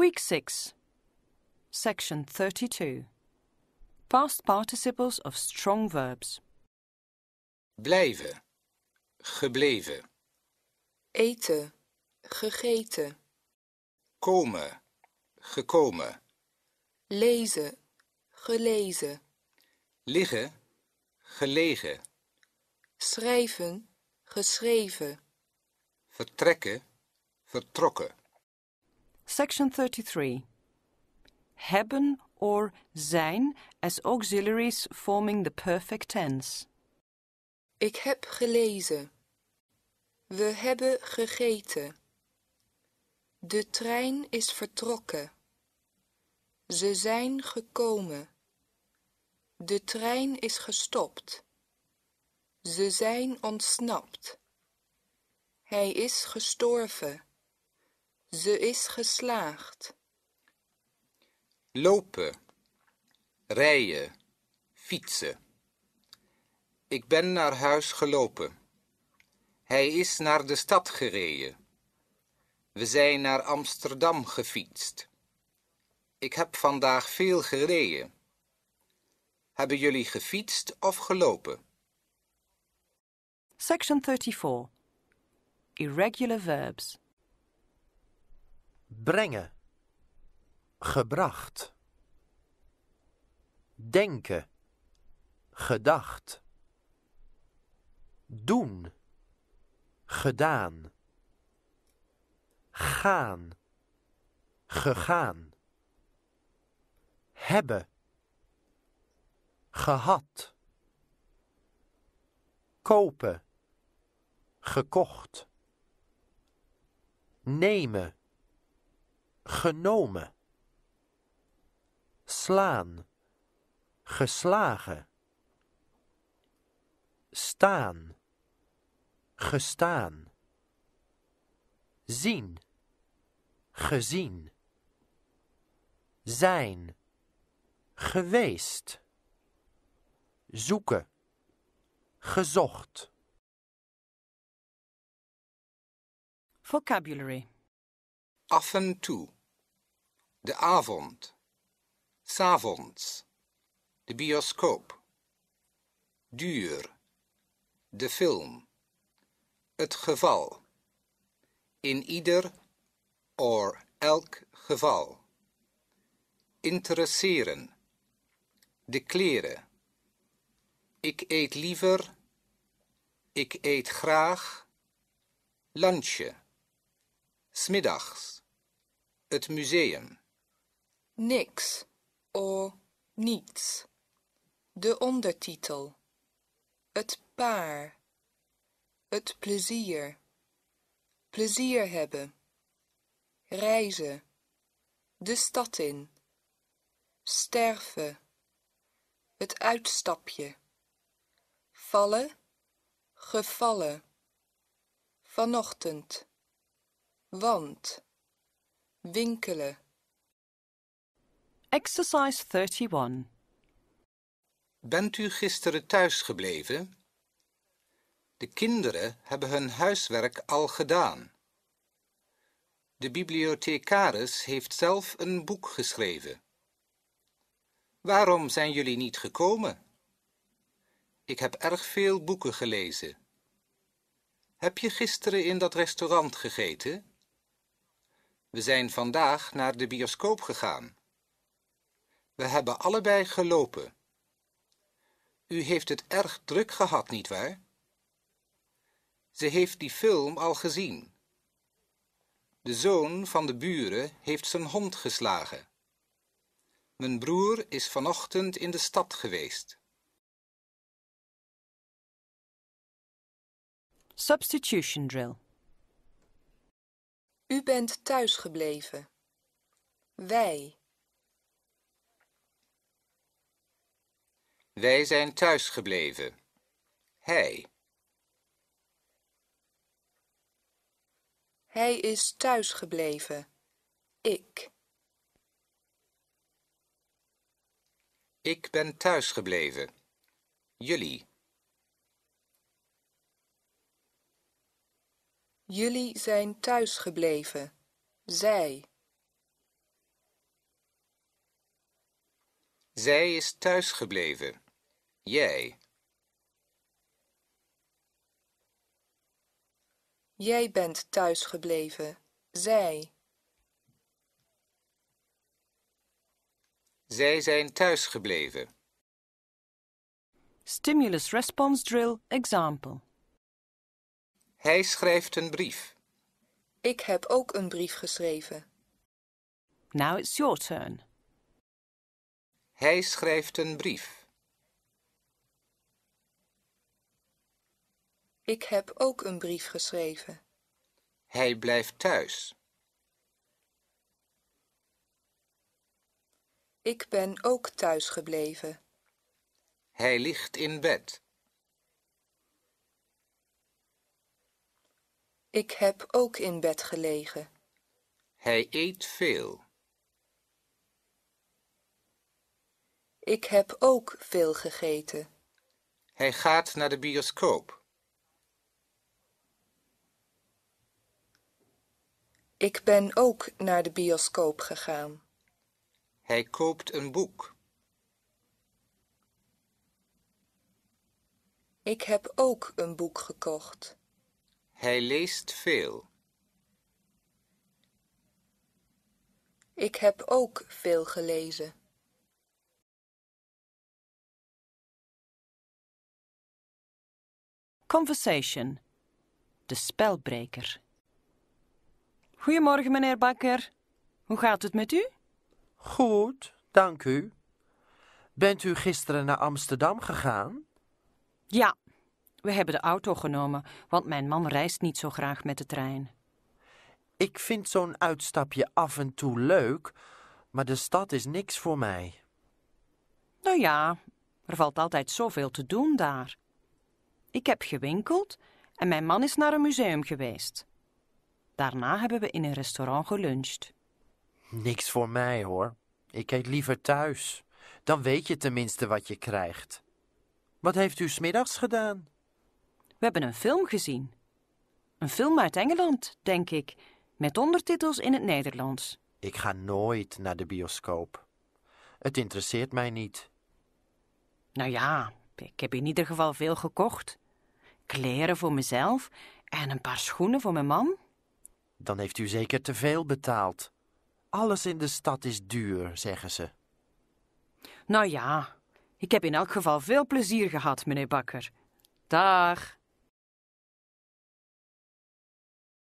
Week 6, Section 32 Past Participles of Strong Verbs. Blijven, gebleven. Eten, gegeten. Komen, gekomen. Lezen, gelezen. Liggen, gelegen. Schrijven, geschreven. Vertrekken, vertrokken. Section 33. Hebben or zijn as auxiliaries forming the perfect tense. Ik heb gelezen. We hebben gegeten. De trein is vertrokken. Ze zijn gekomen. De trein is gestopt. Ze zijn ontsnapt. Hij is gestorven. Ze is geslaagd. Lopen, rijden, fietsen. Ik ben naar huis gelopen. Hij is naar de stad gereden. We zijn naar Amsterdam gefietst. Ik heb vandaag veel gereden. Hebben jullie gefietst of gelopen? Section 34. Irregular verbs brengen, gebracht. Denken, gedacht. Doen, gedaan. Gaan, gegaan. Hebben, gehad. Kopen, gekocht. Nemen genomen, slaan, geslagen, staan, gestaan, zien, gezien, zijn, geweest, zoeken, gezocht. Vocabulary. Af en toe de avond, s'avonds, de bioscoop, duur, de film, het geval, in ieder or elk geval, interesseren, de kleren, ik eet liever, ik eet graag, lunchje, smiddags, het museum niks of niets de ondertitel het paar het plezier plezier hebben reizen de stad in sterven het uitstapje vallen gevallen vanochtend want winkelen Exercise 31. Bent u gisteren thuis gebleven? De kinderen hebben hun huiswerk al gedaan. De bibliothecaris heeft zelf een boek geschreven. Waarom zijn jullie niet gekomen? Ik heb erg veel boeken gelezen. Heb je gisteren in dat restaurant gegeten? We zijn vandaag naar de bioscoop gegaan. We hebben allebei gelopen. U heeft het erg druk gehad, nietwaar? Ze heeft die film al gezien. De zoon van de buren heeft zijn hond geslagen. Mijn broer is vanochtend in de stad geweest. Substitution drill. U bent thuisgebleven. Wij. Wij zijn thuisgebleven. Hij. Hij is thuisgebleven. Ik. Ik ben thuisgebleven. Jullie. Jullie zijn thuisgebleven. Zij. Zij is thuisgebleven. Jij. Jij bent thuisgebleven. Zij. Zij zijn thuisgebleven. Stimulus response drill example. Hij schrijft een brief. Ik heb ook een brief geschreven. Now it's your turn. Hij schrijft een brief. Ik heb ook een brief geschreven. Hij blijft thuis. Ik ben ook thuis gebleven. Hij ligt in bed. Ik heb ook in bed gelegen. Hij eet veel. Ik heb ook veel gegeten. Hij gaat naar de bioscoop. Ik ben ook naar de bioscoop gegaan. Hij koopt een boek. Ik heb ook een boek gekocht. Hij leest veel. Ik heb ook veel gelezen. Conversation. De spelbreker. Goedemorgen, meneer Bakker. Hoe gaat het met u? Goed, dank u. Bent u gisteren naar Amsterdam gegaan? Ja, we hebben de auto genomen, want mijn man reist niet zo graag met de trein. Ik vind zo'n uitstapje af en toe leuk, maar de stad is niks voor mij. Nou ja, er valt altijd zoveel te doen daar. Ik heb gewinkeld en mijn man is naar een museum geweest. Daarna hebben we in een restaurant geluncht. Niks voor mij hoor. Ik eet liever thuis. Dan weet je tenminste wat je krijgt. Wat heeft u smiddags gedaan? We hebben een film gezien. Een film uit Engeland, denk ik, met ondertitels in het Nederlands. Ik ga nooit naar de bioscoop. Het interesseert mij niet. Nou ja, ik heb in ieder geval veel gekocht: kleren voor mezelf en een paar schoenen voor mijn man. Dan heeft u zeker te veel betaald. Alles in de stad is duur, zeggen ze. Nou ja, ik heb in elk geval veel plezier gehad, meneer Bakker. Dag.